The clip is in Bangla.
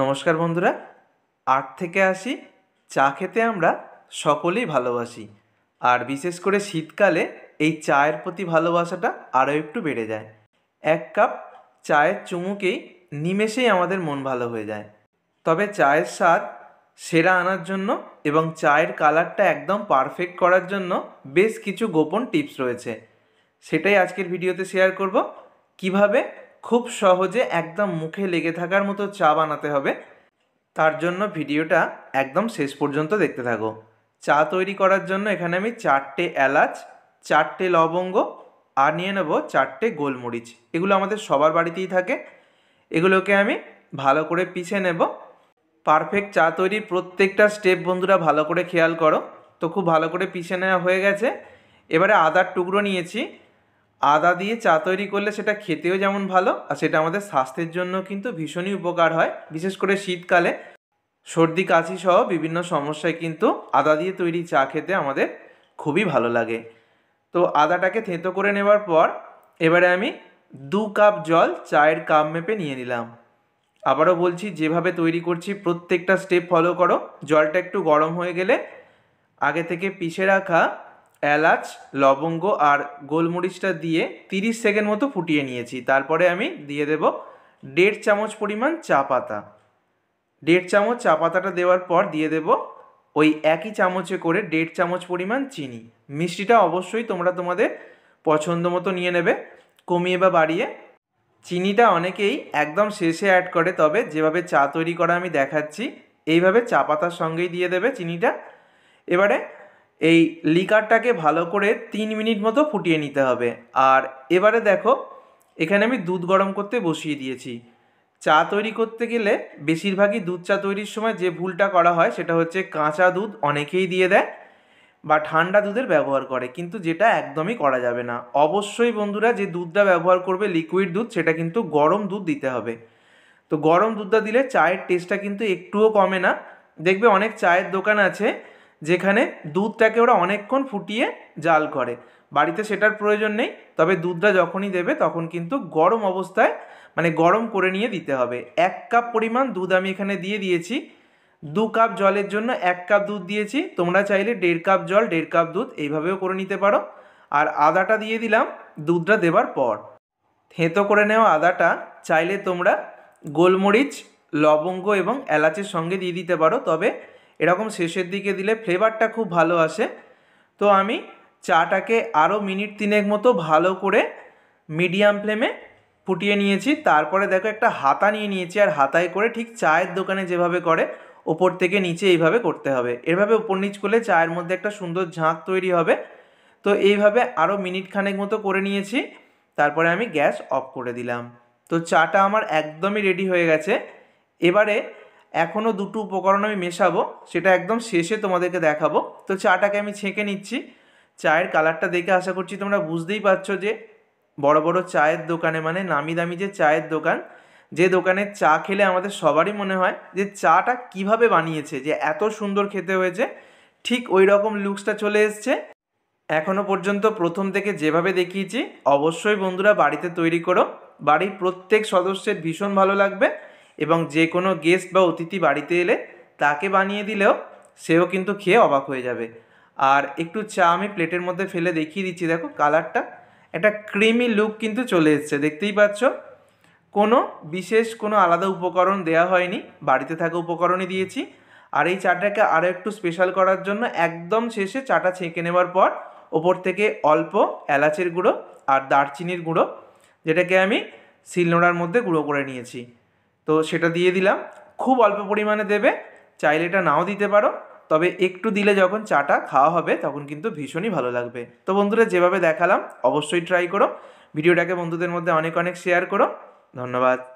নমস্কার বন্ধুরা আট থেকে আসি চা খেতে আমরা সকলেই ভালোবাসি আর বিশেষ করে শীতকালে এই চায়ের প্রতি ভালোবাসাটা আরও একটু বেড়ে যায় এক কাপ চায়ের চুমুকেই নিমেষেই আমাদের মন ভালো হয়ে যায় তবে চায়ের স্বাদ সেরা আনার জন্য এবং চায়ের কালারটা একদম পারফেক্ট করার জন্য বেশ কিছু গোপন টিপস রয়েছে সেটাই আজকের ভিডিওতে শেয়ার করব কিভাবে খুব সহজে একদম মুখে লেগে থাকার মতো চা বানাতে হবে তার জন্য ভিডিওটা একদম শেষ পর্যন্ত দেখতে থাকো চা তৈরি করার জন্য এখানে আমি চারটে এলাচ চারটে লবঙ্গ আর নিয়ে নেব চারটে গোলমরিচ এগুলো আমাদের সবার বাড়িতেই থাকে এগুলোকে আমি ভালো করে পিছে নেব পারফেক্ট চা তৈরির প্রত্যেকটা স্টেপ বন্ধুরা ভালো করে খেয়াল করো তো খুব ভালো করে পিছে নেওয়া হয়ে গেছে এবারে আদার টুকরো নিয়েছি আদা দিয়ে চা তৈরি করলে সেটা খেতেও যেমন ভালো আর সেটা আমাদের স্বাস্থ্যের জন্য কিন্তু ভীষণই উপকার হয় বিশেষ করে শীতকালে সর্দি কাশি সহ বিভিন্ন সমস্যায় কিন্তু আদা দিয়ে তৈরি চা খেতে আমাদের খুবই ভালো লাগে তো আদাটাকে থেঁতো করে নেবার পর এবারে আমি দু কাপ জল চায়ের কাপ মেপে নিয়ে নিলাম আবারও বলছি যেভাবে তৈরি করছি প্রত্যেকটা স্টেপ ফলো করো জলটা একটু গরম হয়ে গেলে আগে থেকে পিষে রাখা এলাচ লবঙ্গ আর গোলমরিচটা দিয়ে 30 সেকেন্ড মতো ফুটিয়ে নিয়েছি তারপরে আমি দিয়ে দেব দেড় চামচ পরিমাণ চা পাতা দেড় চামচ চা পাতাটা দেওয়ার পর দিয়ে দেব ওই একই চামচে করে দেড় চামচ পরিমাণ চিনি মিষ্টিটা অবশ্যই তোমরা তোমাদের পছন্দ মতো নিয়ে নেবে কমিয়ে বা বাড়িয়ে চিনিটা অনেকেই একদম শেষে অ্যাড করে তবে যেভাবে চা তৈরি করা আমি দেখাচ্ছি এইভাবে চা পাতার সঙ্গেই দিয়ে দেবে চিনিটা এবারে এই লিকারটাকে ভালো করে তিন মিনিট মতো ফুটিয়ে নিতে হবে আর এবারে দেখো এখানে আমি দুধ গরম করতে বসিয়ে দিয়েছি চা তৈরি করতে গেলে বেশিরভাগই দুধ চা তৈরির সময় যে ভুলটা করা হয় সেটা হচ্ছে কাঁচা দুধ অনেকেই দিয়ে দেয় বা ঠান্ডা দুধের ব্যবহার করে কিন্তু যেটা একদমই করা যাবে না অবশ্যই বন্ধুরা যে দুধটা ব্যবহার করবে লিকুইড দুধ সেটা কিন্তু গরম দুধ দিতে হবে তো গরম দুধটা দিলে চায়ের টেস্টটা কিন্তু একটুও কমে না দেখবে অনেক চায়ের দোকান আছে যেখানে দুধটাকে ওরা অনেকক্ষণ ফুটিয়ে জাল করে বাড়িতে সেটার প্রয়োজন নেই তবে দুধটা যখনই দেবে তখন কিন্তু গরম অবস্থায় মানে গরম করে নিয়ে দিতে হবে এক কাপ পরিমাণ দুধ আমি এখানে দিয়ে দিয়েছি দু কাপ জলের জন্য এক কাপ দুধ দিয়েছি তোমরা চাইলে দেড় কাপ জল দেড় কাপ দুধ এইভাবেও করে নিতে পারো আর আদাটা দিয়ে দিলাম দুধটা দেবার পর থেঁতো করে নেওয়া আদাটা চাইলে তোমরা গোলমরিচ লবঙ্গ এবং এলাচের সঙ্গে দিয়ে দিতে পারো তবে এরকম শেষের দিকে দিলে ফ্লেভারটা খুব ভালো আসে তো আমি চাটাকে আরও মিনিট তিনেক মতো ভালো করে মিডিয়াম ফ্লেমে ফুটিয়ে নিয়েছি তারপরে দেখো একটা হাতা নিয়ে নিয়েছি আর হাতায় করে ঠিক চায়ের দোকানে যেভাবে করে ওপর থেকে নিচে এইভাবে করতে হবে এভাবে ওপর নিচ করলে চায়ের মধ্যে একটা সুন্দর ঝাঁক তৈরি হবে তো এইভাবে আরও মিনিট খানেক মতো করে নিয়েছি তারপরে আমি গ্যাস অফ করে দিলাম তো চাটা আমার একদমই রেডি হয়ে গেছে এবারে এখনও দুটো উপকরণ আমি মেশাবো সেটা একদম শেষে তোমাদেরকে দেখাবো তো চাটাকে আমি ছেঁকে নিচ্ছি চায়ের কালারটা দেখে আশা করছি তোমরা বুঝতেই পারছো যে বড় বড় চায়ের দোকানে মানে নামি দামি যে চায়ের দোকান যে দোকানে চা খেলে আমাদের সবারই মনে হয় যে চাটা কিভাবে বানিয়েছে যে এত সুন্দর খেতে হয়েছে ঠিক ওই রকম লুকসটা চলে এসছে এখনও পর্যন্ত প্রথম থেকে যেভাবে দেখিয়েছি অবশ্যই বন্ধুরা বাড়িতে তৈরি করো বাড়ির প্রত্যেক সদস্যের ভীষণ ভালো লাগবে এবং যে কোনো গেস্ট বা অতিথি বাড়িতে এলে তাকে বানিয়ে দিলেও সেও কিন্তু খেয়ে অবাক হয়ে যাবে আর একটু চা আমি প্লেটের মধ্যে ফেলে দেখিয়ে দিচ্ছি দেখো কালারটা একটা ক্রিমি লুক কিন্তু চলে এসছে দেখতেই পাচ্ছ কোনো বিশেষ কোনো আলাদা উপকরণ দেয়া হয়নি বাড়িতে থাকা উপকরণই দিয়েছি আর এই চাটাকে আরও একটু স্পেশাল করার জন্য একদম শেষে চাটা ছেঁকে নেওয়ার পর ওপর থেকে অল্প এলাচের গুঁড়ো আর দারচিনির গুঁড়ো যেটাকে আমি শিলনোড়ার মধ্যে গুঁড়ো করে নিয়েছি তো সেটা দিয়ে দিলাম খুব অল্প পরিমাণে দেবে চাইলে এটা নাও দিতে পারো তবে একটু দিলে যখন চাটা খাওয়া হবে তখন কিন্তু ভীষণই ভালো লাগবে তো বন্ধুরা যেভাবে দেখালাম অবশ্যই ট্রাই করো ভিডিওটাকে বন্ধুদের মধ্যে অনেক অনেক শেয়ার করো ধন্যবাদ